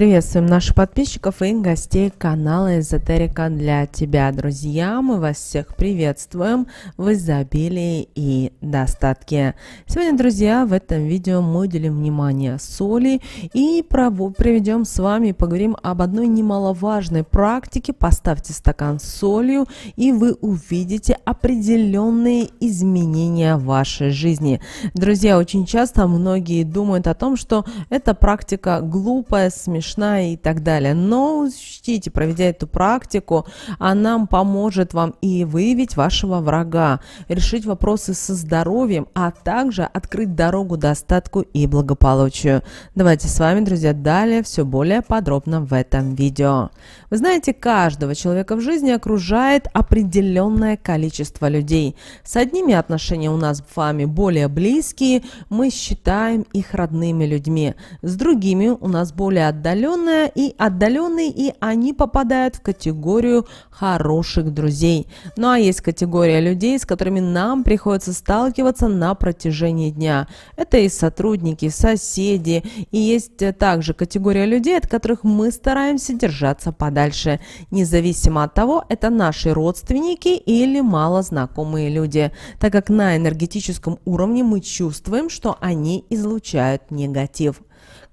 Приветствуем наших подписчиков и гостей канала Эзотерика для тебя, друзья. Мы вас всех приветствуем в изобилии и достатке. Сегодня, друзья, в этом видео мы уделим внимание соли и проведем с вами, поговорим об одной немаловажной практике. Поставьте стакан с солью, и вы увидите определенные изменения в вашей жизни. Друзья, очень часто многие думают о том, что эта практика глупая, смешная, страшна и так далее. Но учтите, проведя эту практику, она поможет вам и выявить вашего врага, решить вопросы со здоровьем, а также открыть дорогу достатку и благополучию. Давайте с вами, друзья, далее все более подробно в этом видео. Вы знаете, каждого человека в жизни окружает определенное количество людей. С одними отношения у нас с вами более близкие, мы считаем их родными людьми. С другими у нас более отдаленные отдаленная и отдаленный, и они попадают в категорию хороших друзей. Ну а есть категория людей, с которыми нам приходится сталкиваться на протяжении дня. Это и сотрудники, соседи, и есть э, также категория людей, от которых мы стараемся держаться подальше, независимо от того, это наши родственники или малознакомые люди, так как на энергетическом уровне мы чувствуем, что они излучают негатив.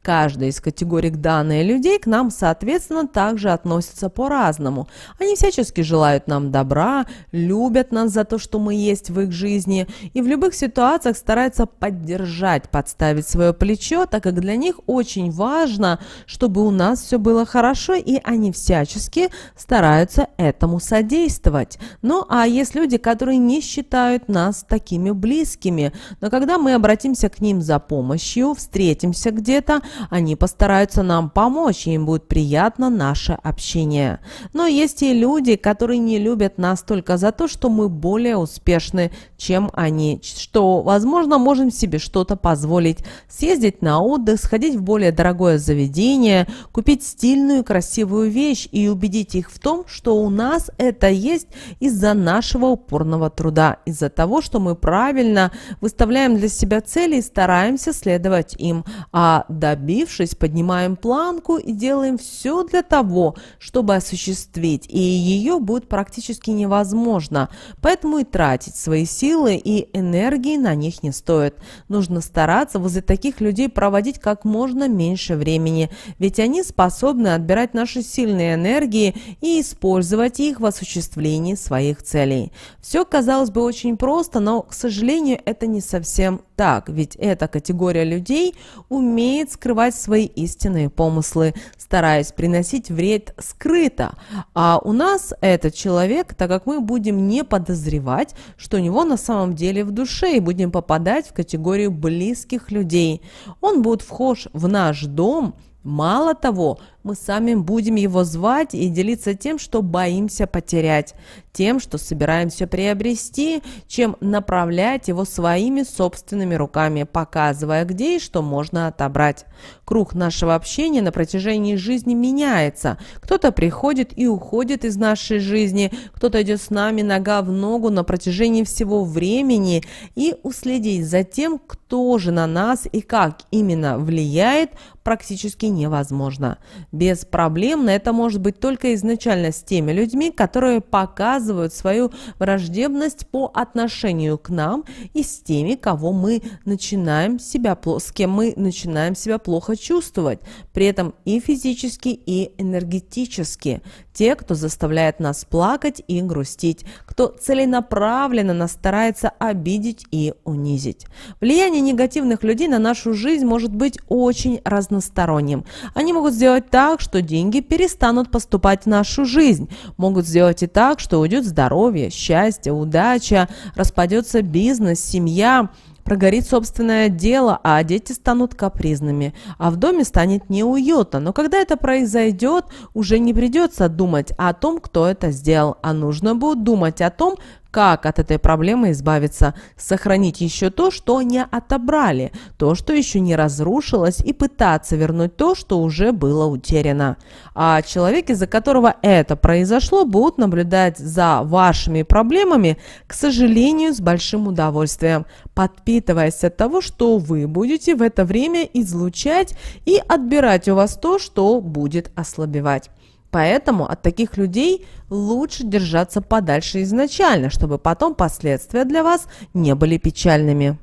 Каждая из категорий данные людей к нам, соответственно, также относится по-разному. Они всячески желают нам добра, любят нас за то, что мы есть в их жизни, и в любых ситуациях стараются поддержать, подставить свое плечо, так как для них очень важно, чтобы у нас все было хорошо, и они всячески стараются этому содействовать. Ну а есть люди, которые не считают нас такими близкими, но когда мы обратимся к ним за помощью, встретимся где-то, они постараются нам помочь, им будет приятно наше общение. Но есть и люди, которые не любят нас только за то, что мы более успешны, чем они, что, возможно, можем себе что-то позволить. Съездить на отдых, сходить в более дорогое заведение, купить стильную красивую вещь и убедить их в том, что у нас это есть из-за нашего упорного труда, из-за того, что мы правильно выставляем для себя цели и стараемся следовать им, а добиться Добившись, поднимаем планку и делаем все для того, чтобы осуществить, и ее будет практически невозможно. Поэтому и тратить свои силы и энергии на них не стоит. Нужно стараться возле таких людей проводить как можно меньше времени, ведь они способны отбирать наши сильные энергии и использовать их в осуществлении своих целей. Все, казалось бы, очень просто, но, к сожалению, это не совсем так, ведь эта категория людей умеет скрывать свои истинные помыслы, стараясь приносить вред скрыто. А у нас этот человек, так как мы будем не подозревать, что у него на самом деле в душе, и будем попадать в категорию близких людей. Он будет вхож в наш дом, Мало того, мы сами будем его звать и делиться тем, что боимся потерять тем, что собираем все приобрести, чем направлять его своими собственными руками, показывая, где и что можно отобрать. Круг нашего общения на протяжении жизни меняется. Кто-то приходит и уходит из нашей жизни, кто-то идет с нами нога в ногу на протяжении всего времени, и уследить за тем, кто же на нас и как именно влияет, практически невозможно. Без проблем на это может быть только изначально с теми людьми, которые показывают, показывают свою враждебность по отношению к нам и с теми, кого мы начинаем себя, с кем мы начинаем себя плохо чувствовать, при этом и физически, и энергетически. Те, кто заставляет нас плакать и грустить, кто целенаправленно нас старается обидеть и унизить. Влияние негативных людей на нашу жизнь может быть очень разносторонним. Они могут сделать так, что деньги перестанут поступать в нашу жизнь, могут сделать и так, что уйдет пропадет здоровье, счастье, удача, распадется бизнес, семья, прогорит собственное дело, а дети станут капризными, а в доме станет неуютно. Но когда это произойдет, уже не придется думать о том, кто это сделал, а нужно будет думать о том, как от этой проблемы избавиться, сохранить еще то, что не отобрали, то, что еще не разрушилось, и пытаться вернуть то, что уже было утеряно. А человек, из-за которого это произошло, будут наблюдать за вашими проблемами, к сожалению, с большим удовольствием, подпитываясь от того, что вы будете в это время излучать и отбирать у вас то, что будет ослабевать. Поэтому от таких людей лучше держаться подальше изначально, чтобы потом последствия для вас не были печальными.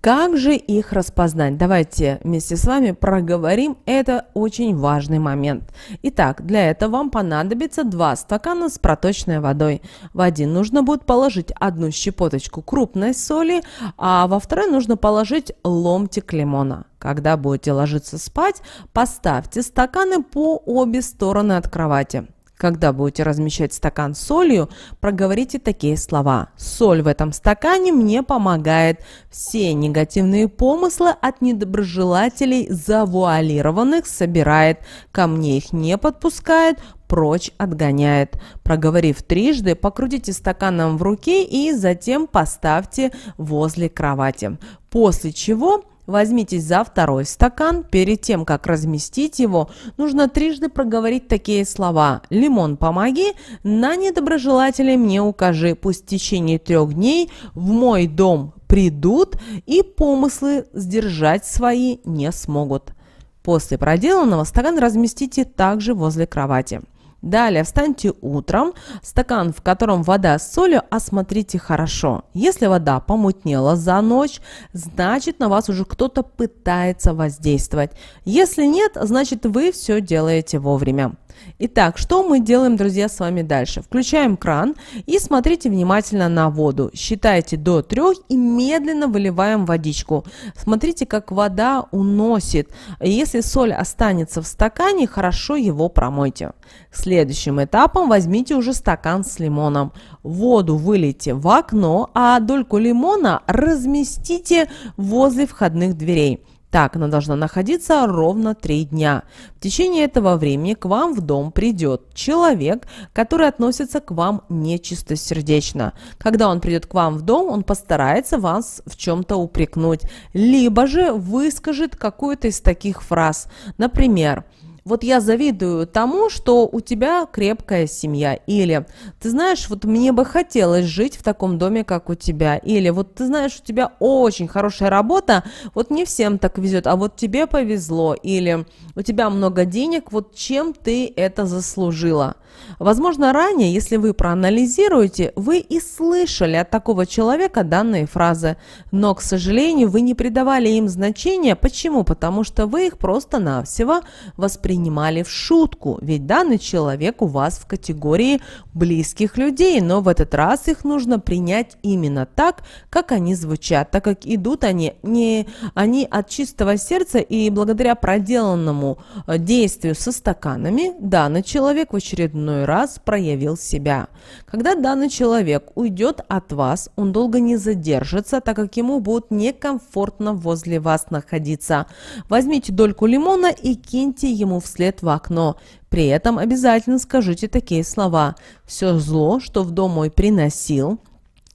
Как же их распознать? Давайте вместе с вами проговорим. Это очень важный момент. Итак, для этого вам понадобится 2 стакана с проточной водой. В один нужно будет положить одну щепоточку крупной соли, а во второй нужно положить ломтик лимона. Когда будете ложиться спать, поставьте стаканы по обе стороны от кровати. Когда будете размещать стакан с солью, проговорите такие слова. Соль в этом стакане мне помогает. Все негативные помыслы от недоброжелателей завуалированных собирает. Ко мне их не подпускает, прочь отгоняет. Проговорив трижды, покрутите стаканом в руке и затем поставьте возле кровати. После чего Возьмитесь за второй стакан. Перед тем, как разместить его, нужно трижды проговорить такие слова «Лимон, помоги», «На недоброжелателей мне укажи», «Пусть в течение трех дней в мой дом придут и помыслы сдержать свои не смогут». После проделанного стакан разместите также возле кровати. Далее встаньте утром, стакан, в котором вода с солью, осмотрите хорошо. Если вода помутнела за ночь, значит на вас уже кто-то пытается воздействовать. Если нет, значит вы все делаете вовремя. Итак, что мы делаем, друзья, с вами дальше? Включаем кран и смотрите внимательно на воду. Считайте до трех и медленно выливаем водичку. Смотрите, как вода уносит. Если соль останется в стакане, хорошо его промойте. Следующим этапом возьмите уже стакан с лимоном. Воду вылейте в окно, а дольку лимона разместите возле входных дверей. Так она должна находиться ровно три дня. В течение этого времени к вам в дом придет человек, который относится к вам нечистосердечно. Когда он придет к вам в дом, он постарается вас в чем-то упрекнуть, либо же выскажет какую-то из таких фраз. Например, вот я завидую тому, что у тебя крепкая семья, или ты знаешь, вот мне бы хотелось жить в таком доме, как у тебя, или вот ты знаешь, у тебя очень хорошая работа, вот не всем так везет, а вот тебе повезло, или у тебя много денег, вот чем ты это заслужила. Возможно, ранее, если вы проанализируете, вы и слышали от такого человека данные фразы, но, к сожалению, вы не придавали им значения. Почему? Потому что вы их просто-навсего воспринимаете воспринимали в шутку, ведь данный человек у вас в категории близких людей, но в этот раз их нужно принять именно так, как они звучат, так как идут они, не, они от чистого сердца и благодаря проделанному э, действию со стаканами данный человек в очередной раз проявил себя. Когда данный человек уйдет от вас, он долго не задержится, так как ему будет некомфортно возле вас находиться. Возьмите дольку лимона и киньте ему в вслед в окно. При этом обязательно скажите такие слова. «Все зло, что в дом мой приносил,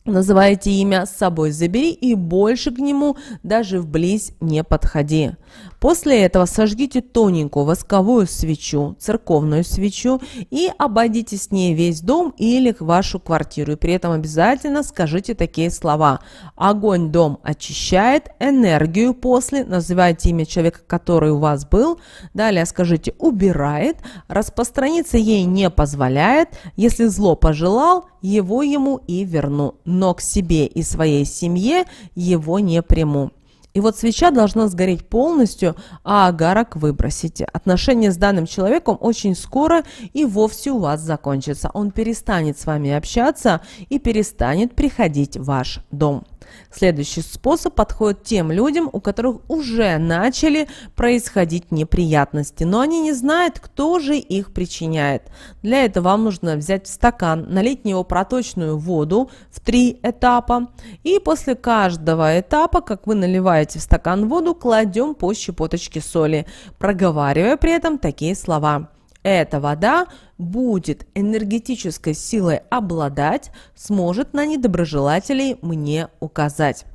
Называйте имя с собой забери и больше к нему даже вблизь не подходи. После этого сожгите тоненькую восковую свечу, церковную свечу и обойдите с ней весь дом или вашу квартиру. И при этом обязательно скажите такие слова. Огонь дом очищает, энергию после, называйте имя человека, который у вас был. Далее скажите убирает, распространиться ей не позволяет, если зло пожелал, его ему и верну но к себе и своей семье его не приму. И вот свеча должна сгореть полностью, а агарок выбросите. Отношения с данным человеком очень скоро и вовсе у вас закончатся. Он перестанет с вами общаться и перестанет приходить в ваш дом. Следующий способ подходит тем людям, у которых уже начали происходить неприятности, но они не знают, кто же их причиняет. Для этого вам нужно взять стакан, налить в него проточную воду в три этапа, и после каждого этапа, как вы наливаете в стакан воду, кладем по щепоточке соли, проговаривая при этом такие слова – эта вода будет энергетической силой обладать, сможет на недоброжелателей мне указать.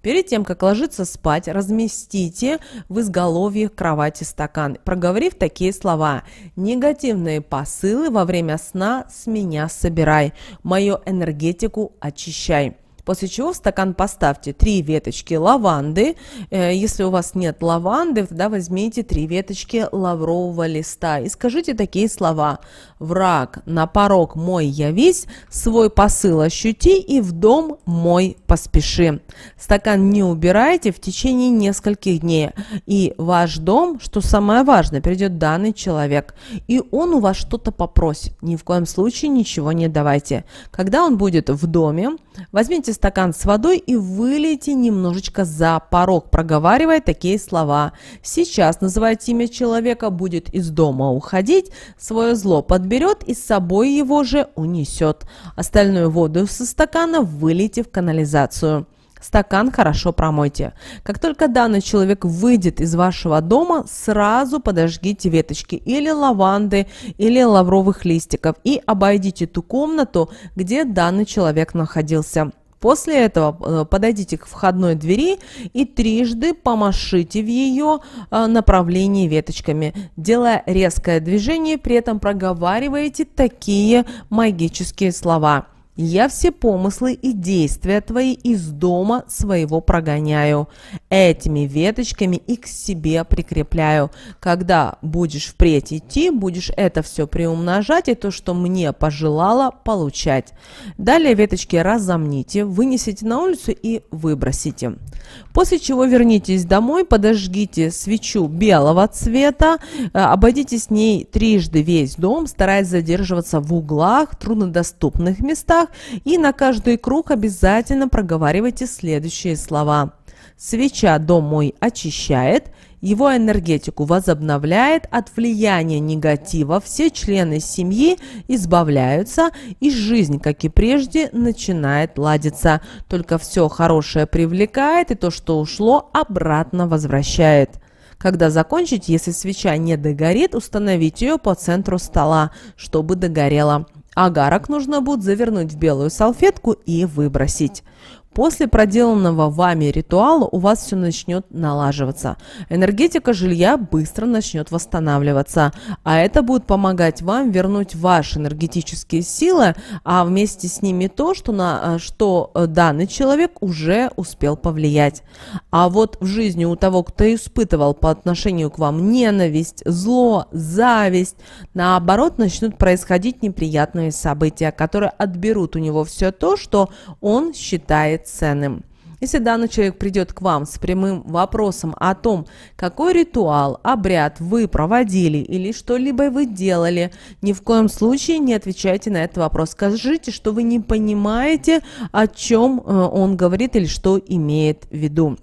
Перед тем, как ложиться спать, разместите в изголовье кровати стакан, проговорив такие слова. «Негативные посылы во время сна с меня собирай, мою энергетику очищай». После чего в стакан поставьте 3 веточки лаванды. Э, если у вас нет лаванды, тогда возьмите 3 веточки лаврового листа и скажите такие слова. «Враг на порог мой явись, свой посыл ощути и в дом мой поспеши». Стакан не убирайте в течение нескольких дней. И ваш дом, что самое важное, придет данный человек. И он у вас что-то попросит. Ни в коем случае ничего не давайте. Когда он будет в доме, возьмите стакан с водой и вылейте немножечко за порог, проговаривая такие слова. Сейчас называть имя человека будет из дома уходить, свое зло подберет и с собой его же унесет. Остальную воду со стакана вылейте в канализацию. Стакан хорошо промойте. Как только данный человек выйдет из вашего дома, сразу подожгите веточки или лаванды, или лавровых листиков и обойдите ту комнату, где данный человек находился. После этого э, подойдите к входной двери и трижды помашите в ее э, направлении веточками, делая резкое движение, при этом проговариваете такие магические слова. Я все помыслы и действия твои из дома своего прогоняю, этими веточками и к себе прикрепляю. Когда будешь впредь идти, будешь это все приумножать и то, что мне пожелала, получать. Далее веточки разомните, вынесите на улицу и выбросите. После чего вернитесь домой, подожгите свечу белого цвета, э, обойдите с ней трижды весь дом, стараясь задерживаться в углах, труднодоступных местах, местах и на каждый круг обязательно проговаривайте следующие слова. Свеча дом мой очищает, его энергетику возобновляет, от влияния негатива все члены семьи избавляются, и жизнь, как и прежде, начинает ладиться. Только все хорошее привлекает, и то, что ушло, обратно возвращает. Когда закончить, если свеча не догорит, установить ее по центру стола, чтобы догорела. Агарок нужно будет завернуть в белую салфетку и выбросить. После проделанного вами ритуала у вас все начнет налаживаться. Энергетика жилья быстро начнет восстанавливаться, а это будет помогать вам вернуть ваши энергетические силы, а вместе с ними то, что на э, что э, данный человек уже успел повлиять. А вот в жизни у того, кто испытывал по отношению к вам ненависть, зло, зависть, наоборот начнут происходить неприятные события, которые отберут у него все то, что он считает ценным. Если данный человек придет к вам с прямым вопросом о том, какой ритуал, обряд вы проводили или что-либо вы делали, ни в коем случае не отвечайте на этот вопрос. Скажите, что вы не понимаете, о чем э, он говорит или что имеет в виду.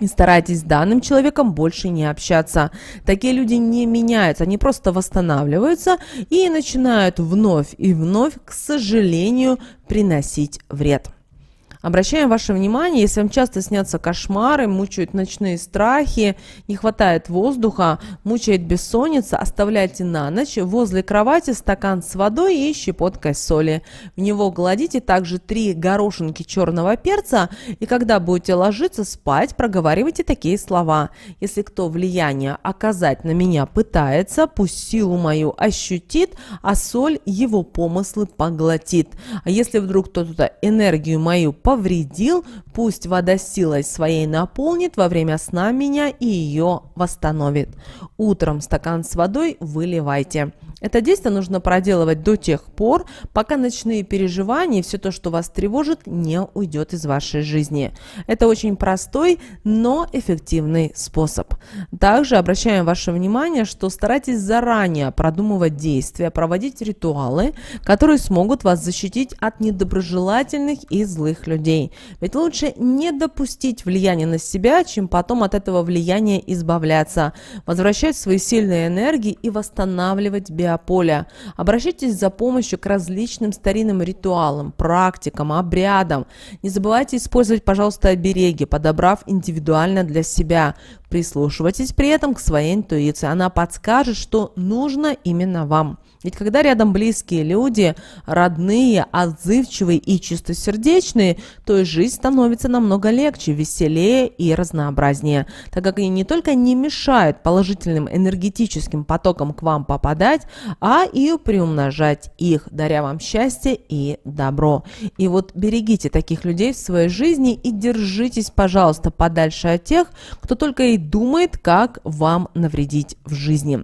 И старайтесь с данным человеком больше не общаться. Такие люди не меняются, они просто восстанавливаются и начинают вновь и вновь, к сожалению, приносить вред. Обращаем ваше внимание, если вам часто снятся кошмары, мучают ночные страхи, не хватает воздуха, мучает бессонница, оставляйте на ночь возле кровати стакан с водой и щепоткой соли. В него кладите также три горошинки черного перца, и когда будете ложиться спать, проговаривайте такие слова. Если кто влияние оказать на меня пытается, пусть силу мою ощутит, а соль его помыслы поглотит. А если вдруг кто-то энергию мою поглотит, повредил, пусть вода силой своей наполнит, во время сна меня и ее восстановит. Утром стакан с водой выливайте. Это действие нужно проделывать до тех пор, пока ночные переживания и все то, что вас тревожит, не уйдет из вашей жизни. Это очень простой, но эффективный способ. Также обращаем ваше внимание, что старайтесь заранее продумывать действия, проводить ритуалы, которые смогут вас защитить от недоброжелательных и злых людей людей. Ведь лучше не допустить влияния на себя, чем потом от этого влияния избавляться. Возвращать свои сильные энергии и восстанавливать биополе. Обращайтесь за помощью к различным старинным ритуалам, практикам, обрядам. Не забывайте использовать, пожалуйста, обереги, подобрав индивидуально для себя. Прислушивайтесь при этом к своей интуиции. Она подскажет, что нужно именно вам. Ведь когда рядом близкие люди, родные, отзывчивые и чистосердечные, то и жизнь становится намного легче, веселее и разнообразнее, так как они не только не мешают положительным энергетическим потокам к вам попадать, а и приумножать их, даря вам счастье и добро. И вот берегите таких людей в своей жизни и держитесь, пожалуйста, подальше от тех, кто только и думает, как вам навредить в жизни.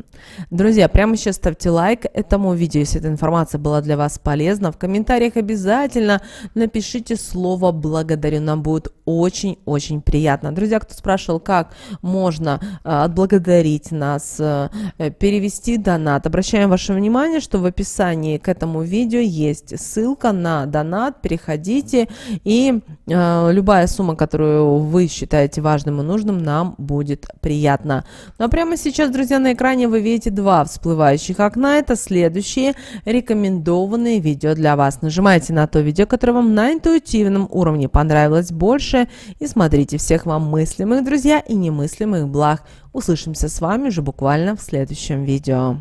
Друзья, прямо сейчас ставьте лайк тому видео. Если эта информация была для вас полезна, в комментариях обязательно напишите слово «благодарю». Нам будет очень-очень приятно. Друзья, кто спрашивал, как можно э, отблагодарить нас, э, э, перевести донат, обращаем ваше внимание, что в описании к этому видео есть ссылка на донат. Переходите, и любая сумма, которую вы считаете важным и нужным, нам будет приятно. Ну а прямо сейчас, друзья, на экране вы видите два всплывающих окна. Это следующий следующие рекомендованные видео для вас. Нажимайте на то видео, которое вам на интуитивном уровне понравилось больше и смотрите всех вам мыслимых, друзья, и немыслимых благ. Услышимся с вами уже буквально в следующем видео.